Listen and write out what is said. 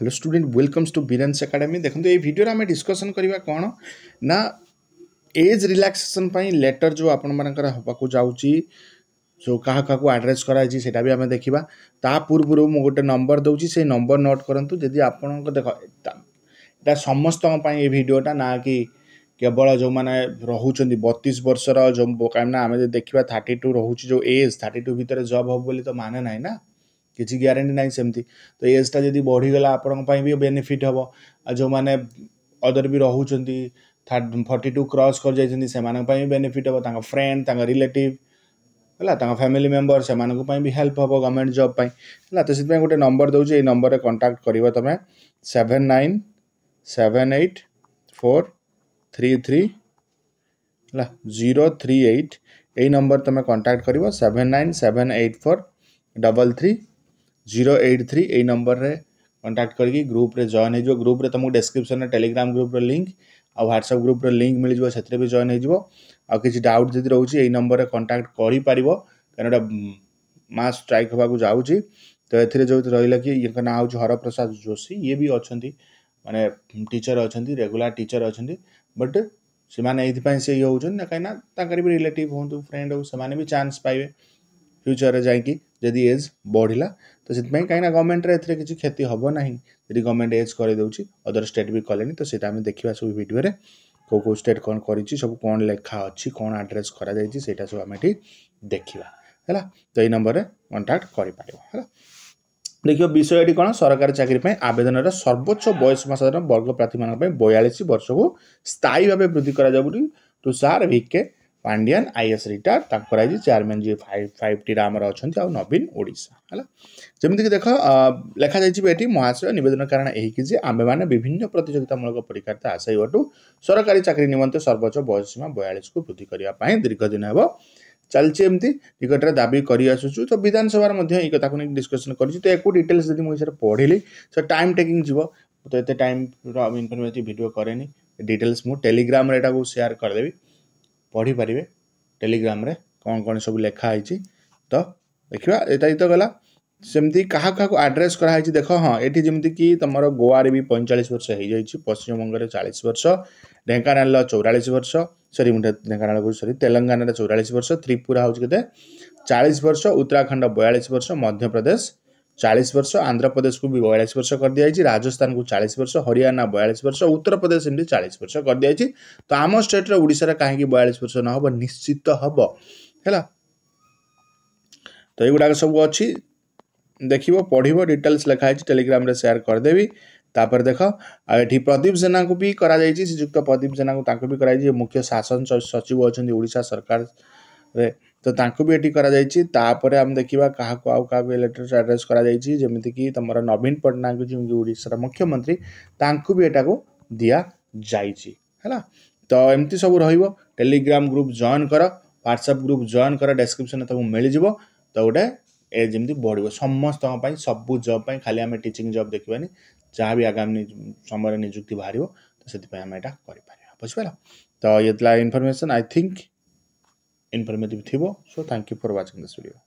Hello student welcomes to Biren's academy দেখুন এই ভিডিওরে আমি ডিসকসন করা কোণ না এজ রিলাক্সেসন পাই লেটর যে আপনার হওয়া যাচ্ছি সো কাহা কাহু আড্রেস করা হয়েছে সেটা বি আমি দেখিবা তা পূর্বর মু গোটে নম্বর দেছি সেই নম্বর নোট করতু যদি আপনার দেখ এটা সমস্ত এই ভিডিওটা না কি কেবল যে রুচান বতিশ বর্ষর যে কারণ আমি যদি দেখা থার্টি টু রয়েছে যে এজ থার্টি টু ভিতরে জব হব বলে তো মানে নাই না କିଛି ଗ୍ୟାରେଣ୍ଟି ନାହିଁ ସେମିତି ତ ଏଜ୍ଟା ଯଦି ବଢ଼ିଗଲା ଆପଣଙ୍କ ପାଇଁ ବି ବେନିଫିଟ୍ ହେବ ଆଉ ଯେଉଁମାନେ ଅଦର ବି ରହୁଛନ୍ତି ଫର୍ଟି ଟୁ କ୍ରସ୍ କରିଯାଇଛନ୍ତି ସେମାନଙ୍କ ପାଇଁ ବି ବେନିଫିଟ୍ ହେବ ତାଙ୍କ ଫ୍ରେଣ୍ଡ ତାଙ୍କ ରିଲେଟିଭ୍ ହେଲା ତାଙ୍କ ଫ୍ୟାମିଲି ମେମ୍ବର ସେମାନଙ୍କ ପାଇଁ ବି ହେଲ୍ପ ହେବ ଗଭର୍ଣ୍ଣମେଣ୍ଟ ଜବ୍ ପାଇଁ ହେଲା ତ ସେଥିପାଇଁ ଗୋଟେ ନମ୍ବର ଦେଉଛି ଏଇ ନମ୍ବରରେ କଣ୍ଟାକ୍ଟ କରିବ ତୁମେ seven nine seven eight four three three ହେଲା ଜିରୋ ଥ୍ରୀ ଏଇଟ୍ ଏଇ ନମ୍ବର ତୁମେ କଣ୍ଟାକ୍ଟ କରିବ seven nine seven eight four double three zero eight three यही नंबर में कंटाक्ट करके ग्रुप रे हो ग्रुप तुमको डेस्क्रिप्सन टेलीग्राम ग्रुप लिंक आ व्हाट्सअप ग्रुप लिंक मिल जाए से भी हो किसी डाउट जब रोचे यही नंबर रे कंटाक्ट कर कहीं मास स्ट्राइक होगा जाऊँगी तो ये जो रहा कि ना हूँ हरप्रसाद जोशी ये भी अच्छा मानने टीचर अच्छा रेगुला टीचर अच्छा बट से ये होना कहीं भी रिलेटिव हूँ फ्रेंड हूँ से चान्स पाए फ्यूचर में जाकि ଯଦି ଏଜ୍ ବଢ଼ିଲା ତ ସେଥିପାଇଁ କାହିଁକିନା ଗଭର୍ଣ୍ଣମେଣ୍ଟର ଏଥିରେ କିଛି କ୍ଷତି ହେବ ନାହିଁ ଯଦି ଗଭର୍ଣ୍ଣମେଣ୍ଟ ଏଜ୍ କରିଦେଉଛି ଅଦର ଷ୍ଟେଟ୍ ବି କଲେଣି ତ ସେଇଟା ଆମେ ଦେଖିବା ସବୁ ଭିଡ଼ିଓରେ କେଉଁ କେଉଁ ଷ୍ଟେଟ୍ କ'ଣ କରିଛି ସବୁ କ'ଣ ଲେଖା ଅଛି କ'ଣ ଆଡ୍ରେସ୍ କରାଯାଇଛି ସେଇଟା ସବୁ ଆମେ ଏଠି ଦେଖିବା ହେଲା ତ ଏଇ ନମ୍ବରରେ କଣ୍ଟାକ୍ଟ କରିପାରିବ ହେଲା ଦେଖିବ ବିଷୟଟି କ'ଣ ସରକାରୀ ଚାକିରି ପାଇଁ ଆବେଦନର ସର୍ବୋଚ୍ଚ ବୟସ ସାଧାରଣ ବର୍ଗ ପ୍ରାର୍ଥୀମାନଙ୍କ ପାଇଁ ବୟାଳିଶ ବର୍ଷକୁ ସ୍ଥାୟୀ ଭାବେ ବୃଦ୍ଧି କରାଯାଉ ବୋଲି ତୁଷାର ଭିକେ ପାଣ୍ଡିଆନ୍ ଆଇଏସ୍ ରିଟାୟାର୍ଡ଼ ତାଙ୍କର ଆଜି ଚେୟାରମ୍ୟାନ୍ ଯିଏ ଫାଇଭ୍ ଫାଇଭ୍ ଟିର ଆମର ଅଛନ୍ତି ଆଉ ନବୀନ ଓଡ଼ିଶା ହେଲା ଯେମିତିକି ଦେଖ ଲେଖାଯାଇଛି ଏଠି ମହାଶୟ ନିବେଦନ କାରଣ ଏହିକି ଯେ ଆମ୍ଭେମାନେ ବିଭିନ୍ନ ପ୍ରତିଯୋଗିତାମୂଳକ ପରୀକ୍ଷାର୍ଥ ଆଶାୟୀଠୁ ସରକାରୀ ଚାକିରି ନିମନ୍ତେ ସର୍ବୋଚ୍ଚ ବୟସ ସୀମା ବୟାଳିଶକୁ ବୃଦ୍ଧି କରିବା ପାଇଁ ଦୀର୍ଘ ଦିନ ହେବ ଚାଲିଛି ଏମିତି ନିକଟରେ ଦାବି କରିଆସୁଛୁ ତ ବିଧାନସଭାରେ ମଧ୍ୟ ଏଇ କଥାକୁ ନେଇକି ଡିସ୍କସନ୍ କରିଛୁ ତ ୟାକୁ ଡିଟେଲ୍ସ ଯଦି ମୁଁ ଏଠାରେ ପଢ଼ିଲି ସେ ଟାଇମ୍ ଟେକିଂ ଯିବ ତ ଏତେ ଟାଇମ୍ର ଇନଫର୍ମେଟିଭ୍ ଭିଡ଼ିଓ କରେନି ଡିଟେଲ୍ସ ମୁଁ ଟେଲିଗ୍ରାମରେ ଏଟାକୁ ସେୟାର କରିଦେବି ପଢ଼ିପାରିବେ ଟେଲିଗ୍ରାମରେ କ'ଣ କ'ଣ ସବୁ ଲେଖା ହେଇଛି ତ ଦେଖିବା ଏଇଟା ତ ଗଲା ସେମିତି କାହା କାହାକୁ ଆଡ୍ରେସ୍ କରାହେଇଛି ଦେଖ ହଁ ଏଠି ଯେମିତିକି ତୁମର ଗୋଆରେ ବି ପଇଁଚାଳିଶ ବର୍ଷ ହେଇଯାଇଛି ପଶ୍ଚିମବଙ୍ଗରେ ଚାଳିଶ ବର୍ଷ ଢେଙ୍କାନାଳର ଚଉରାଳିଶ ବର୍ଷ ସରି ମୁଁ ଢେଙ୍କାନାଳ କହୁଛି ସରି ତେଲେଙ୍ଗାନାରେ ଚଉରାଳିଶ ବର୍ଷ ତ୍ରିପୁରା ହେଉଛି କେତେ ଚାଳିଶ ବର୍ଷ ଉତ୍ତରାଖଣ୍ଡ ବୟାଳିଶ ବର୍ଷ ମଧ୍ୟପ୍ରଦେଶ चालीस वर्ष आंध्र प्रदेश को भी बयालीस वर्ष कर दी राजस्थान को चालीस वर्ष हरियाणा बयालीस वर्ष उत्तर प्रदेश एमती चालीस वर्ष कर दी तो आम स्टेट ओडार कहीं बयालीस वर्ष न हो निश्चित हम है तो युवा सब अच्छी देख पढ़ डिटेल्स लिखाई टेलीग्राम सेयार करदेवी तापर देख आठ प्रदीप जेना को भी करा श्रीजुक्त प्रदीप जेना को भी कर मुख्य शासन सचिव अच्छा ओडा सरकार रे तो ताकू भी एटी करा तापर आम देखा क्या आउ क्या इलेक्टर आड्रेस करमती तुम नवीन पट्टनायक जो ओडार मुख्यमंत्री ताकू भी यू दि जाला तो एमती सब रेलीग्राम ग्रुप जॉन कर ह्वाट्सअप ग्रुप जॉन कर डेस्क्रिपन मिल मिलजो तो गोटे जमी बढ़ समस्त सब जब खाली आम टीचिंग जब देखानी जहाँ भी आगामी समय निजुक्ति बाहर तो से आम यहाँ कर बुझे तो ये information I think informative Thibo. So thank you for watching this video.